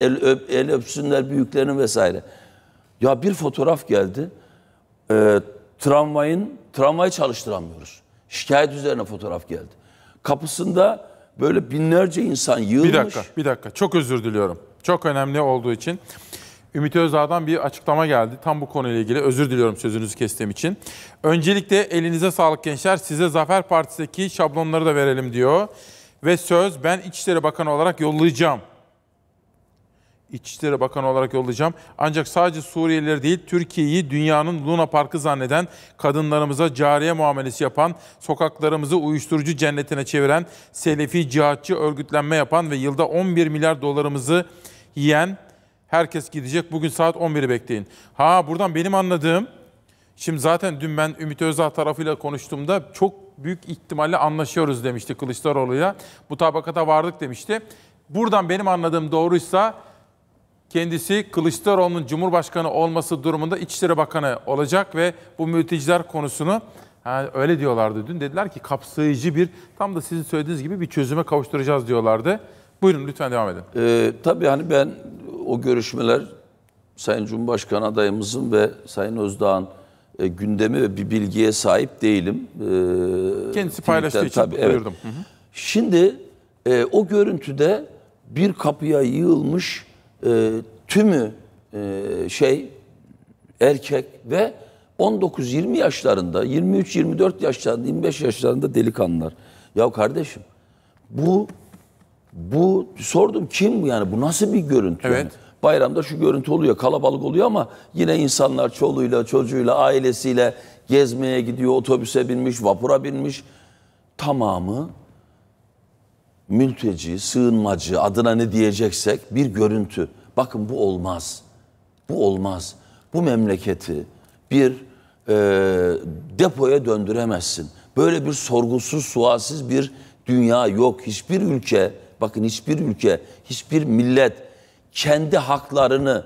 el, öp, el öpsünler büyüklerini vesaire. Ya bir fotoğraf geldi. E, tramvayın tramvayı çalıştıramıyoruz. Şikayet üzerine fotoğraf geldi. Kapısında böyle binlerce insan yığılmış. Bir dakika, bir dakika. Çok özür diliyorum. Çok önemli olduğu için. Ümit Özdağ'dan bir açıklama geldi. Tam bu konuyla ilgili özür diliyorum sözünüzü kestiğim için. Öncelikle elinize sağlık gençler. Size Zafer partisindeki şablonları da verelim diyor. Ve söz ben İçişleri Bakanı olarak yollayacağım İçişleri Bakanı olarak yollayacağım. Ancak sadece Suriyelileri değil, Türkiye'yi dünyanın Luna Parkı zanneden, kadınlarımıza cariye muamelesi yapan, sokaklarımızı uyuşturucu cennetine çeviren, selefi cihatçı örgütlenme yapan ve yılda 11 milyar dolarımızı yiyen herkes gidecek. Bugün saat 11'i bekleyin. Ha buradan benim anladığım, şimdi zaten dün ben Ümit Özdağ tarafıyla konuştuğumda çok büyük ihtimalle anlaşıyoruz demişti Kılıçdaroğlu'ya. Bu tabakata vardık demişti. Buradan benim anladığım doğruysa Kendisi Kılıçdaroğlu'nun Cumhurbaşkanı olması durumunda İçişleri Bakanı olacak ve bu mülteciler konusunu yani öyle diyorlardı dün. Dediler ki kapsayıcı bir, tam da sizin söylediğiniz gibi bir çözüme kavuşturacağız diyorlardı. Buyurun lütfen devam edin. Ee, tabii hani ben o görüşmeler Sayın Cumhurbaşkanı adayımızın ve Sayın Özdağ'ın e, gündemi ve bir bilgiye sahip değilim. Ee, Kendisi paylaştığı için tabii, evet. buyurdum. Hı hı. Şimdi e, o görüntüde bir kapıya yığılmış e, tümü e, şey erkek ve 19-20 yaşlarında, 23-24 yaşlarında, 25 yaşlarında delikanlılar. Ya kardeşim bu bu sordum kim bu yani bu nasıl bir görüntü? Evet. Yani? Bayramda şu görüntü oluyor kalabalık oluyor ama yine insanlar çoluğuyla çocuğuyla ailesiyle gezmeye gidiyor otobüse binmiş vapura binmiş tamamı mülteci, sığınmacı adına ne diyeceksek bir görüntü. Bakın bu olmaz. Bu olmaz. Bu memleketi bir e, depoya döndüremezsin. Böyle bir sorgusuz, sualsiz bir dünya yok. Hiçbir ülke, bakın hiçbir ülke, hiçbir millet kendi haklarını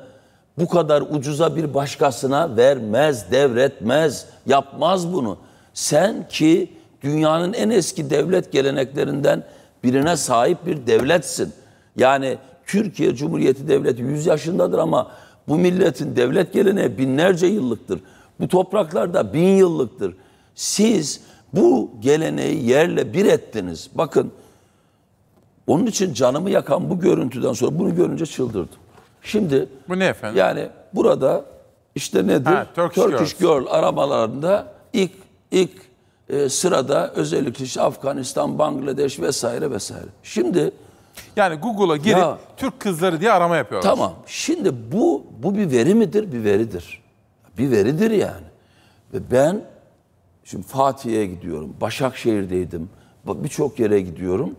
bu kadar ucuza bir başkasına vermez, devretmez, yapmaz bunu. Sen ki dünyanın en eski devlet geleneklerinden birine sahip bir devletsin. Yani Türkiye Cumhuriyeti Devleti 100 yaşındadır ama bu milletin devlet geleneği binlerce yıllıktır. Bu topraklarda bin yıllıktır. Siz bu geleneği yerle bir ettiniz. Bakın onun için canımı yakan bu görüntüden sonra bunu görünce çıldırdım. Şimdi bu ne efendim? Yani burada işte nedir? Ha, Turkish, Turkish Girl aramalarında ilk ilk e, sırada özellikle işte Afganistan, Bangladeş vesaire vesaire. Şimdi yani Google'a girip ya, Türk kızları diye arama yapıyorlar. Tamam. Şimdi bu bu bir veri midir? Bir veridir. Bir veridir yani. Ve ben şimdi Fatih'e gidiyorum. Başakşehir'deydim. Birçok yere gidiyorum.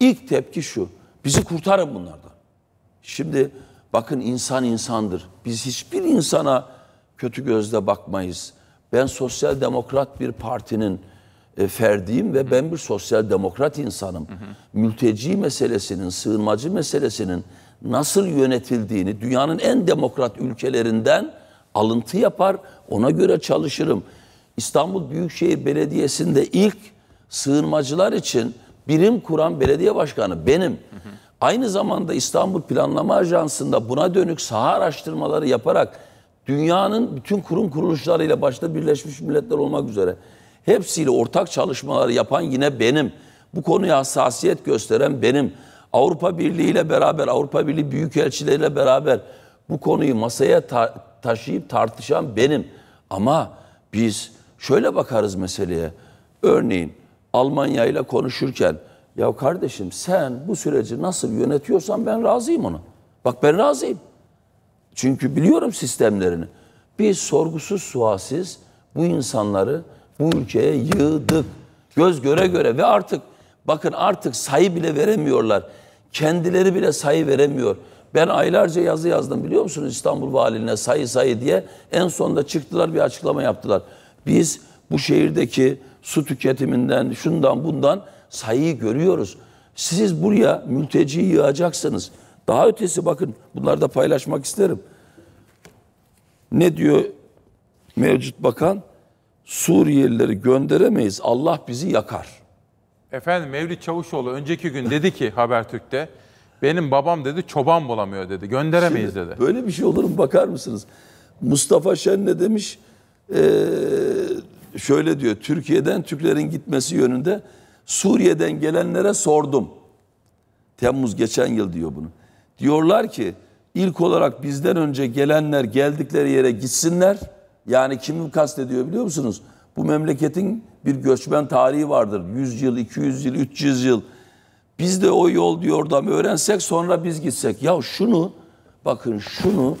İlk tepki şu. Bizi kurtarın bunlardan. Şimdi bakın insan insandır. Biz hiçbir insana kötü gözle bakmayız. Ben sosyal demokrat bir partinin e, ferdiyim ve ben bir sosyal demokrat insanım. Hı hı. Mülteci meselesinin, sığınmacı meselesinin nasıl yönetildiğini dünyanın en demokrat ülkelerinden alıntı yapar, ona göre çalışırım. İstanbul Büyükşehir Belediyesi'nde ilk sığınmacılar için birim kuran belediye başkanı benim. Hı hı. Aynı zamanda İstanbul Planlama Ajansı'nda buna dönük saha araştırmaları yaparak dünyanın bütün kurum kuruluşlarıyla başta Birleşmiş Milletler olmak üzere hepsiyle ortak çalışmaları yapan yine benim. Bu konuya hassasiyet gösteren benim. Avrupa Birliği ile beraber, Avrupa Birliği büyükelçileriyle beraber bu konuyu masaya ta- taşıyıp tartışan benim. Ama biz şöyle bakarız meseleye. Örneğin Almanya ile konuşurken ya kardeşim sen bu süreci nasıl yönetiyorsan ben razıyım ona. Bak ben razıyım. Çünkü biliyorum sistemlerini. Biz sorgusuz sualsiz bu insanları bu ülkeye yığdık. Göz göre göre ve artık bakın artık sayı bile veremiyorlar. Kendileri bile sayı veremiyor. Ben aylarca yazı yazdım biliyor musunuz İstanbul Valiliğine sayı sayı diye. En sonunda çıktılar bir açıklama yaptılar. Biz bu şehirdeki su tüketiminden şundan bundan sayıyı görüyoruz. Siz buraya mülteci yığacaksınız. Daha ötesi bakın bunları da paylaşmak isterim. Ne diyor mevcut bakan? Suriyelileri gönderemeyiz. Allah bizi yakar. Efendim Mevlüt Çavuşoğlu önceki gün dedi ki Habertürk'te benim babam dedi çoban bulamıyor dedi. Gönderemeyiz Şimdi, dedi. Böyle bir şey olur mu bakar mısınız? Mustafa Şen ne demiş? Ee, şöyle diyor. Türkiye'den Türklerin gitmesi yönünde Suriye'den gelenlere sordum. Temmuz geçen yıl diyor bunu. Diyorlar ki ilk olarak bizden önce gelenler geldikleri yere gitsinler. Yani kimi kastediyor biliyor musunuz? Bu memleketin bir göçmen tarihi vardır. 100 yıl, 200 yıl, 300 yıl. Biz de o yol diyordan öğrensek sonra biz gitsek. Ya şunu bakın şunu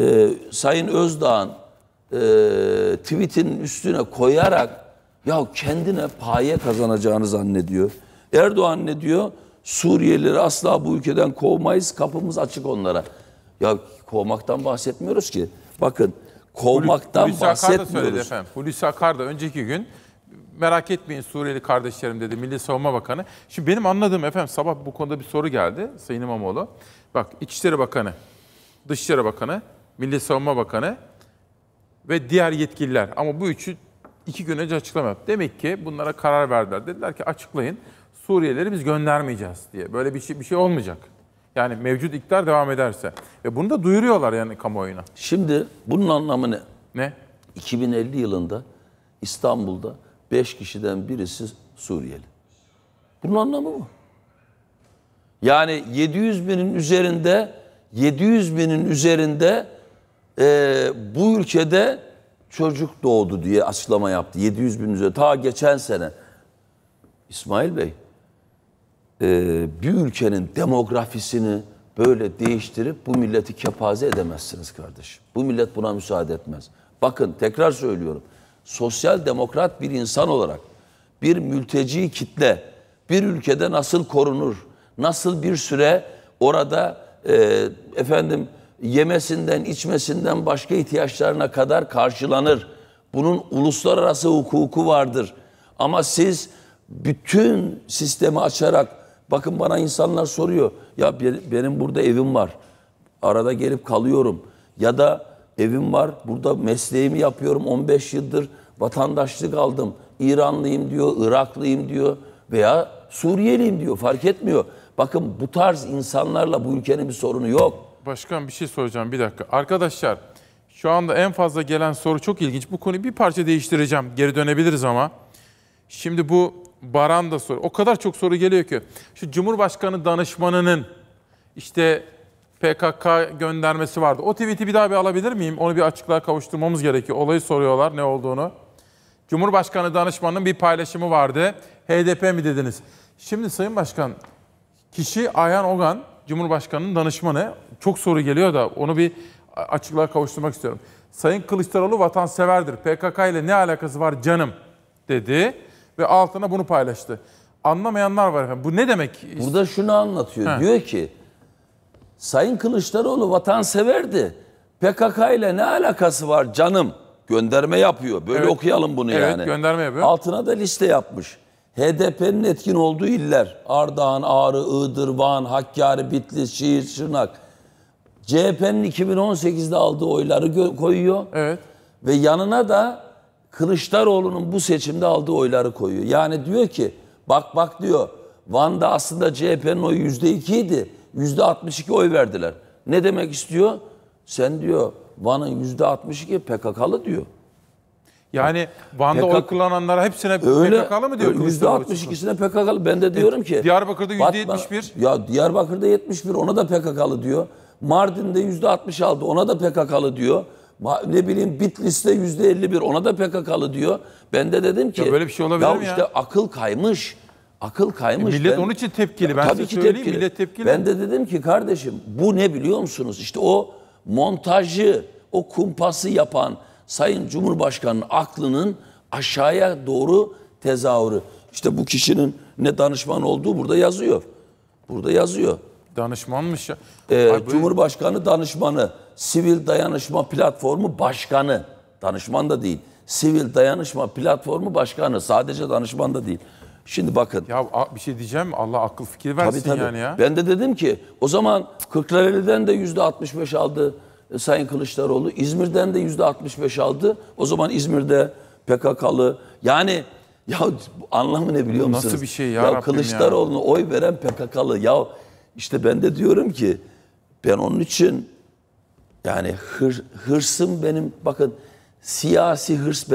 e, Sayın Özdağ'ın e, tweetinin üstüne koyarak ya kendine paye kazanacağını zannediyor. Erdoğan ne diyor? Suriyelileri asla bu ülkeden kovmayız. Kapımız açık onlara. Ya kovmaktan bahsetmiyoruz ki. Bakın kovmaktan Hulusi bahsetmiyoruz. Akar da söyledi efendim. Hulusi Akar da önceki gün merak etmeyin Suriyeli kardeşlerim dedi Milli Savunma Bakanı. Şimdi benim anladığım efendim sabah bu konuda bir soru geldi Sayın İmamoğlu. Bak İçişleri Bakanı, Dışişleri Bakanı, Milli Savunma Bakanı ve diğer yetkililer. Ama bu üçü iki gün önce açıklama yaptı. Demek ki bunlara karar verdiler. Dediler ki açıklayın. Suriyelileri biz göndermeyeceğiz diye. Böyle bir şey, bir şey olmayacak. Yani mevcut iktidar devam ederse. Ve bunu da duyuruyorlar yani kamuoyuna. Şimdi bunun anlamı ne? Ne? 2050 yılında İstanbul'da 5 kişiden birisi Suriyeli. Bunun anlamı mı? Yani 700 binin üzerinde 700 binin üzerinde e, bu ülkede çocuk doğdu diye açıklama yaptı. 700 bin üzerinde. Ta geçen sene. İsmail Bey ee, bir ülkenin demografisini böyle değiştirip bu milleti kepaze edemezsiniz kardeşim. Bu millet buna müsaade etmez. Bakın tekrar söylüyorum. Sosyal demokrat bir insan olarak bir mülteci kitle bir ülkede nasıl korunur? Nasıl bir süre orada e, efendim yemesinden, içmesinden başka ihtiyaçlarına kadar karşılanır. Bunun uluslararası hukuku vardır. Ama siz bütün sistemi açarak Bakın bana insanlar soruyor. Ya benim burada evim var. Arada gelip kalıyorum. Ya da evim var. Burada mesleğimi yapıyorum. 15 yıldır vatandaşlık aldım. İranlıyım diyor, Iraklıyım diyor veya Suriyeliyim diyor. Fark etmiyor. Bakın bu tarz insanlarla bu ülkenin bir sorunu yok. Başkan bir şey soracağım bir dakika. Arkadaşlar şu anda en fazla gelen soru çok ilginç. Bu konuyu bir parça değiştireceğim. Geri dönebiliriz ama. Şimdi bu Baran da soru. O kadar çok soru geliyor ki. Şu Cumhurbaşkanı danışmanının işte PKK göndermesi vardı. O tweet'i bir daha bir alabilir miyim? Onu bir açıklığa kavuşturmamız gerekiyor. Olayı soruyorlar ne olduğunu. Cumhurbaşkanı danışmanının bir paylaşımı vardı. HDP mi dediniz? Şimdi Sayın Başkan, kişi Ayhan Ogan, Cumhurbaşkanı'nın danışmanı. Çok soru geliyor da onu bir açıklığa kavuşturmak istiyorum. Sayın Kılıçdaroğlu vatanseverdir. PKK ile ne alakası var canım dedi ve altına bunu paylaştı. Anlamayanlar var efendim. Bu ne demek? Burada şunu anlatıyor. Ha. Diyor ki Sayın Kılıçdaroğlu vatanseverdi. PKK ile ne alakası var canım? Gönderme yapıyor. Böyle evet. okuyalım bunu evet, yani. Evet gönderme yapıyor. Altına da liste yapmış. HDP'nin etkin olduğu iller Ardahan, Ağrı, Iğdır, Van, Hakkari, Bitlis, Şiir, Şırnak. CHP'nin 2018'de aldığı oyları koyuyor. Evet. Ve yanına da Kılıçdaroğlu'nun bu seçimde aldığı oyları koyuyor. Yani diyor ki bak bak diyor Van'da aslında CHP'nin oyu yüzde ikiydi. Yüzde 62 oy verdiler. Ne demek istiyor? Sen diyor Van'ın yüzde 62 PKK'lı diyor. Yani Van'da PKK, oy kullananlara hepsine öyle, PKK'lı mı diyor? Yüzde 62'sine PKK'lı. Ben de diyorum ki. E, Diyarbakır'da yüzde 71. Ya Diyarbakır'da 71 ona da PKK'lı diyor. Mardin'de yüzde 60 aldı ona da PKK'lı diyor ne bileyim Bitlis'te yüzde 51 ona da PKK'lı diyor. Ben de dedim ki ya böyle bir şey olabilir ya mi ya? işte akıl kaymış. Akıl kaymış. E millet ben, onun için tepkili. Ben tabii ki tepkili. Millet tepkili. Ben de dedim ki kardeşim bu ne biliyor musunuz? İşte o montajı, o kumpası yapan Sayın Cumhurbaşkanı'nın aklının aşağıya doğru tezahürü. İşte bu kişinin ne danışman olduğu burada yazıyor. Burada yazıyor. Danışmanmış ya. Ee, Ay, Cumhurbaşkanı danışmanı, sivil dayanışma platformu başkanı. Danışman da değil. Sivil dayanışma platformu başkanı. Sadece danışman da değil. Şimdi bakın. Ya bir şey diyeceğim Allah akıl fikir versin tabii, tabii. yani ya. Ben de dedim ki o zaman Kırklareli'den de yüzde 65 aldı e, Sayın Kılıçdaroğlu. İzmir'den de yüzde 65 aldı. O zaman İzmir'de PKK'lı yani ya anlamı ne biliyor musunuz? Nasıl bir şey ya, ya Kılıçdaroğlu'na oy veren PKK'lı ya işte ben de diyorum ki ben onun için yani hır, hırsım benim bakın siyasi hırs benim.